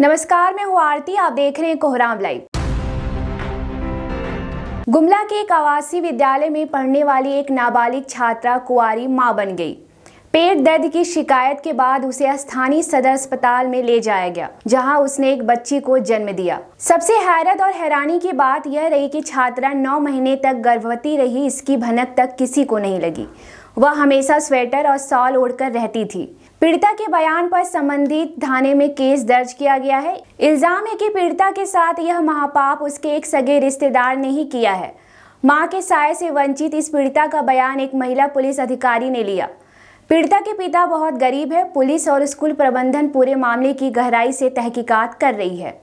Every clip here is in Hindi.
नमस्कार मैं हूँ आरती आप देख रहे हैं कोहराम लाइव गुमला के एक आवासीय विद्यालय में पढ़ने वाली एक नाबालिग छात्रा कुआरी मां बन गई पेट दर्द की शिकायत के बाद उसे स्थानीय सदर अस्पताल में ले जाया गया जहां उसने एक बच्ची को जन्म दिया सबसे हैरत और हैरानी की बात यह रही कि छात्रा नौ महीने तक गर्भवती रही इसकी भनक तक किसी को नहीं लगी वह हमेशा स्वेटर और सॉल ओढ़कर रहती थी पीड़िता के बयान पर संबंधित थाने में केस दर्ज किया गया है इल्जाम है कि पीड़िता के साथ यह महापाप उसके एक सगे रिश्तेदार ने ही किया है मां के साय से वंचित इस पीड़िता का बयान एक महिला पुलिस अधिकारी ने लिया पीड़िता के पिता बहुत गरीब है पुलिस और स्कूल प्रबंधन पूरे मामले की गहराई से तहकीकात कर रही है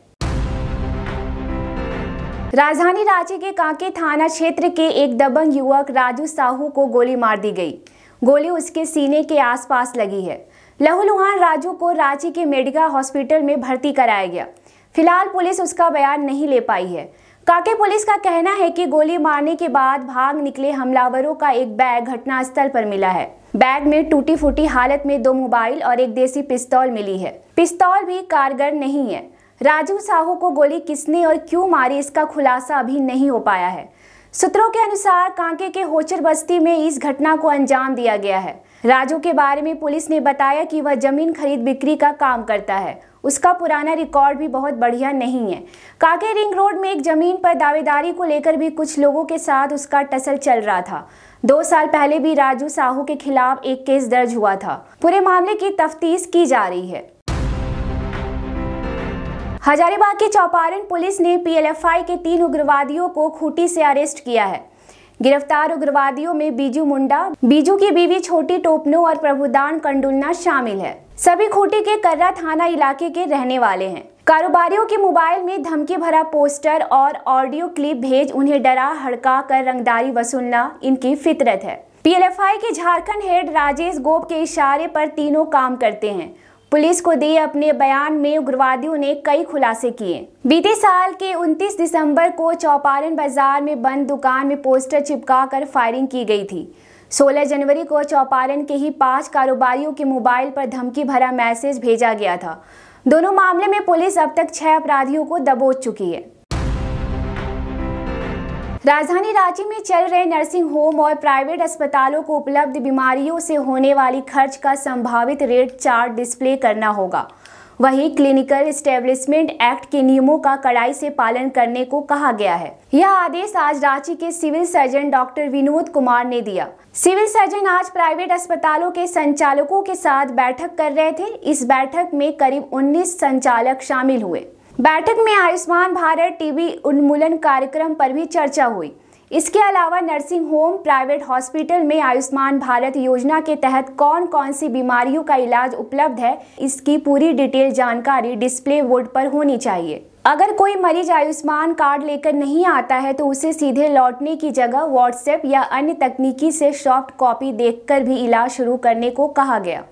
राजधानी रांची के कांके थाना क्षेत्र के एक दबंग युवक राजू साहू को गोली मार दी गई गोली उसके सीने के आसपास लगी है लहूलुहान राजू को रांची के मेडिका हॉस्पिटल में भर्ती कराया गया फिलहाल पुलिस उसका बयान नहीं ले पाई है काके पुलिस का कहना है कि गोली मारने के बाद भाग निकले हमलावरों का एक बैग घटनास्थल पर मिला है बैग में टूटी फूटी हालत में दो मोबाइल और एक देसी पिस्तौल मिली है पिस्तौल भी कारगर नहीं है राजू साहू को गोली किसने और क्यों मारी इसका खुलासा अभी नहीं हो पाया है सूत्रों के अनुसार कांके के होचर बस्ती में इस घटना को अंजाम दिया गया है राजू के बारे में पुलिस ने बताया कि वह जमीन खरीद बिक्री का काम करता है उसका पुराना रिकॉर्ड भी बहुत बढ़िया नहीं है काके रिंग रोड में एक जमीन पर दावेदारी को लेकर भी कुछ लोगों के साथ उसका टसल चल रहा था दो साल पहले भी राजू साहू के खिलाफ एक केस दर्ज हुआ था पूरे मामले की तफ्तीश की जा रही है हजारीबाग के चौपारण पुलिस ने पीएलएफआई के तीन उग्रवादियों को खूटी से अरेस्ट किया है गिरफ्तार उग्रवादियों में बीजू मुंडा बीजू की बीवी छोटी टोपनो और प्रभुदान कंडुलना शामिल है सभी खूंटी के कर्रा थाना इलाके के रहने वाले हैं कारोबारियों के मोबाइल में धमकी भरा पोस्टर और ऑडियो क्लिप भेज उन्हें डरा हड़का कर रंगदारी वसूलना इनकी फितरत है पीएलएफआई के झारखंड हेड राजेश गोप के इशारे पर तीनों काम करते हैं पुलिस को दिए अपने बयान में उग्रवादियों ने कई खुलासे किए बीते साल के 29 दिसंबर को चौपारण बाजार में बंद दुकान में पोस्टर चिपकाकर फायरिंग की गई थी 16 जनवरी को चौपारण के ही पांच कारोबारियों के मोबाइल पर धमकी भरा मैसेज भेजा गया था दोनों मामले में पुलिस अब तक छह अपराधियों को दबोच चुकी है राजधानी रांची में चल रहे नर्सिंग होम और प्राइवेट अस्पतालों को उपलब्ध बीमारियों से होने वाली खर्च का संभावित रेट चार्ट डिस्प्ले करना होगा वहीं क्लिनिकल स्टेब्लिशमेंट एक्ट के नियमों का कड़ाई से पालन करने को कहा गया है यह आदेश आज रांची के civil surgeon doctor Vinod Kumar ने दिया सिविल सर्जन आज प्राइवेट अस्पतालों के संचालकों के साथ बैठक कर रहे थे इस बैठक में करीब 19 संचालक शामिल हुए बैठक में आयुष्मान भारत टीबी उन्मूलन कार्यक्रम पर भी चर्चा हुई इसके अलावा नर्सिंग होम प्राइवेट हॉस्पिटल में आयुष्मान भारत योजना के तहत कौन कौन सी बीमारियों का इलाज उपलब्ध है इसकी पूरी डिटेल जानकारी डिस्प्ले बोर्ड पर होनी चाहिए अगर कोई मरीज आयुष्मान कार्ड लेकर नहीं आता है तो उसे सीधे लौटने की जगह व्हाट्सएप या अन्य तकनीकी से सॉफ्ट कॉपी देखकर भी इलाज शुरू करने को कहा गया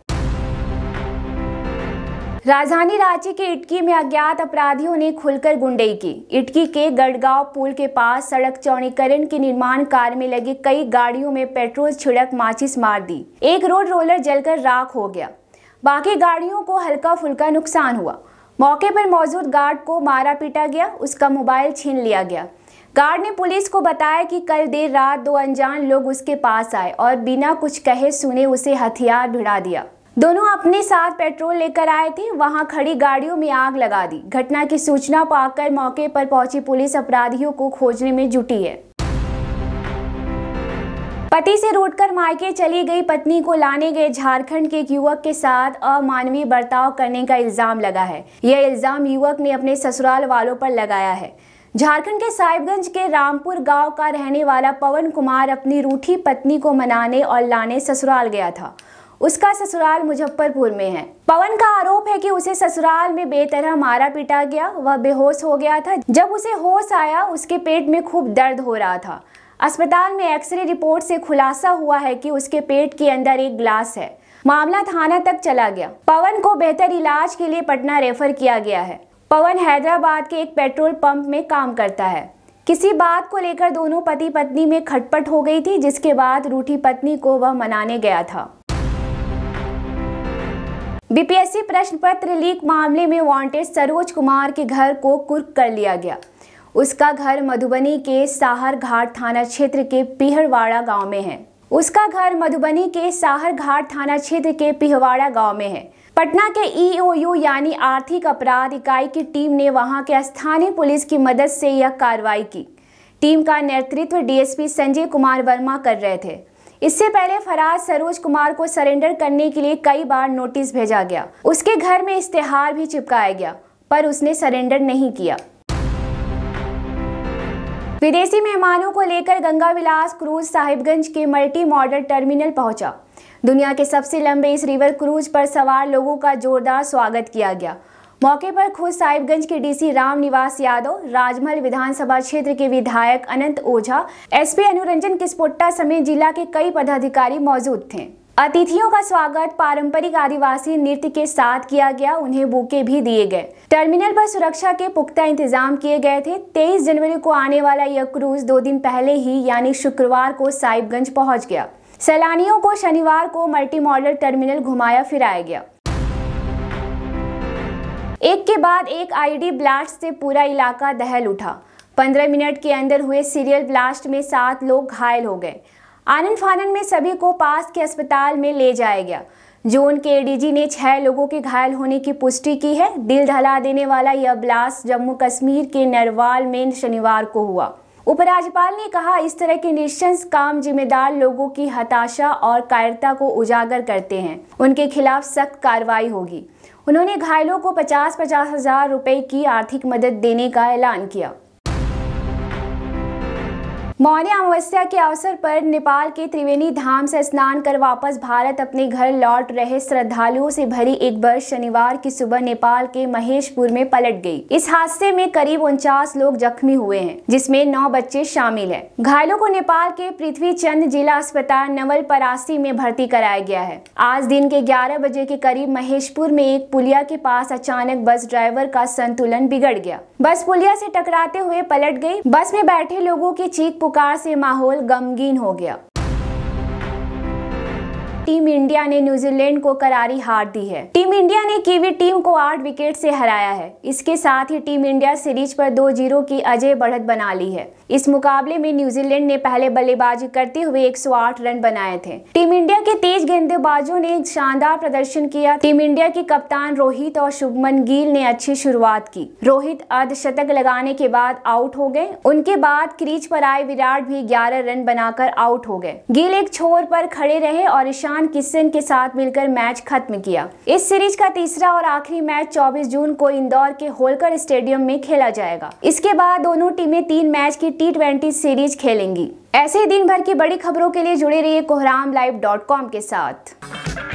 राजधानी रांची के इटकी में अज्ञात अपराधियों ने खुलकर गुंडई की इटकी के गढ़गांव पुल के पास सड़क चौड़ीकरण के निर्माण कार्य में लगी कई गाड़ियों में पेट्रोल छिड़क माचिस मार दी एक रोड रोलर जलकर राख हो गया बाकी गाड़ियों को हल्का फुल्का नुकसान हुआ मौके पर मौजूद गार्ड को मारा पीटा गया उसका मोबाइल छीन लिया गया गार्ड ने पुलिस को बताया कि कल देर रात दो अनजान लोग उसके पास आए और बिना कुछ कहे सुने उसे हथियार भिड़ा दिया दोनों अपने साथ पेट्रोल लेकर आए थे वहां खड़ी गाड़ियों में आग लगा दी घटना की सूचना पाकर मौके पर पहुंची पुलिस अपराधियों को खोजने में जुटी है पति से रूटकर मायके चली गई पत्नी को लाने गए झारखंड के एक युवक के साथ अमानवीय बर्ताव करने का इल्जाम लगा है यह इल्जाम युवक ने अपने ससुराल वालों पर लगाया है झारखंड के साहिबगंज के रामपुर गांव का रहने वाला पवन कुमार अपनी रूठी पत्नी को मनाने और लाने ससुराल गया था उसका ससुराल मुजफ्फरपुर में है पवन का आरोप है कि उसे ससुराल में बेतरह मारा पीटा गया वह बेहोश हो गया था जब उसे होश आया उसके पेट में खूब दर्द हो रहा था अस्पताल में एक्सरे रिपोर्ट से खुलासा हुआ है कि उसके पेट के अंदर एक ग्लास है मामला थाना तक चला गया पवन को बेहतर इलाज के लिए पटना रेफर किया गया है पवन हैदराबाद के एक पेट्रोल पंप में काम करता है किसी बात को लेकर दोनों पति पत्नी में खटपट हो गई थी जिसके बाद रूठी पत्नी को वह मनाने गया था बीपीएससी प्रश्न पत्र लीक मामले में वांटेड सरोज कुमार के घर को कुर्क कर लिया गया उसका घर मधुबनी के साहर घाट थाना क्षेत्र के पिहरवाड़ा गांव में है उसका घर मधुबनी के साहर घाट थाना क्षेत्र के पिहवाड़ा गांव में है पटना के ईओयू e यानी आर्थिक अपराध इकाई की टीम ने वहां के स्थानीय पुलिस की मदद से यह कार्रवाई की टीम का नेतृत्व डीएसपी संजय कुमार वर्मा कर रहे थे इससे पहले फराज सरोज कुमार को सरेंडर करने के लिए कई बार नोटिस भेजा गया उसके घर में इश्तेहार भी चिपकाया गया पर उसने सरेंडर नहीं किया विदेशी मेहमानों को लेकर गंगा विलास क्रूज साहिबगंज के मल्टी मॉडल टर्मिनल पहुंचा दुनिया के सबसे लंबे इस रिवर क्रूज पर सवार लोगों का जोरदार स्वागत किया गया मौके पर खुद साहिबगंज के डीसी राम निवास यादव राजमहल विधानसभा क्षेत्र के विधायक अनंत ओझा एसपी अनुरंजन किस्पोट्टा समेत जिला के कई पदाधिकारी मौजूद थे अतिथियों का स्वागत पारंपरिक आदिवासी नृत्य के साथ किया गया उन्हें बुके भी दिए गए टर्मिनल पर सुरक्षा के पुख्ता इंतजाम किए गए थे 23 जनवरी को आने वाला यह क्रूज दो दिन पहले ही यानी शुक्रवार को साहिबगंज पहुंच गया सैलानियों को शनिवार को मल्टी मॉडल टर्मिनल घुमाया फिराया गया एक के बाद एक आईडी ब्लास्ट से पूरा इलाका दहल उठा पंद्रह मिनट के अंदर हुए सीरियल ब्लास्ट में सात लोग घायल हो गए आनंद फानन में सभी को पास के अस्पताल में ले जाया गया जोन के एडीजी ने छह लोगों के घायल होने की पुष्टि की है दिल दहला देने वाला यह ब्लास्ट जम्मू कश्मीर के नरवाल में शनिवार को हुआ उपराज्यपाल ने कहा इस तरह के निशंस काम जिम्मेदार लोगों की हताशा और कायरता को उजागर करते हैं उनके खिलाफ सख्त कार्रवाई होगी उन्होंने घायलों को पचास पचास हजार रुपये की आर्थिक मदद देने का ऐलान किया मौनी अमावस्या के अवसर पर नेपाल के त्रिवेणी धाम से स्नान कर वापस भारत अपने घर लौट रहे श्रद्धालुओं से भरी एक बस शनिवार की सुबह नेपाल के महेशपुर में पलट गई। इस हादसे में करीब उनचास लोग जख्मी हुए हैं जिसमें नौ बच्चे शामिल हैं। घायलों को नेपाल के पृथ्वी चंद जिला अस्पताल नवल परासी में भर्ती कराया गया है आज दिन के ग्यारह बजे के करीब महेशपुर में एक पुलिया के पास अचानक बस ड्राइवर का संतुलन बिगड़ गया बस पुलिया से टकराते हुए पलट गयी बस में बैठे लोगों की चीख पुकार से माहौल गमगीन हो गया टीम इंडिया ने न्यूजीलैंड को करारी हार दी है टीम इंडिया ने कीवी टीम को आठ विकेट से हराया है इसके साथ ही टीम इंडिया सीरीज पर दो जीरो की अजय बढ़त बना ली है इस मुकाबले में न्यूजीलैंड ने पहले बल्लेबाजी करते हुए 108 रन बनाए थे टीम इंडिया के तेज गेंदबाजों ने शानदार प्रदर्शन किया टीम इंडिया के कप्तान रोहित और शुभमन गिल ने अच्छी शुरुआत की रोहित अर्धशतक लगाने के बाद आउट हो गए उनके बाद क्रीज पर आए विराट भी ग्यारह रन बनाकर आउट हो गए गिल एक छोर पर खड़े रहे और ईशान ईशान किशन के साथ मिलकर मैच खत्म किया इस सीरीज का तीसरा और आखिरी मैच 24 जून को इंदौर के होलकर स्टेडियम में खेला जाएगा इसके बाद दोनों टीमें तीन मैच की टी सीरीज खेलेंगी ऐसे ही दिन भर की बड़ी खबरों के लिए जुड़े रहिए कोहराम लाइव डॉट कॉम के साथ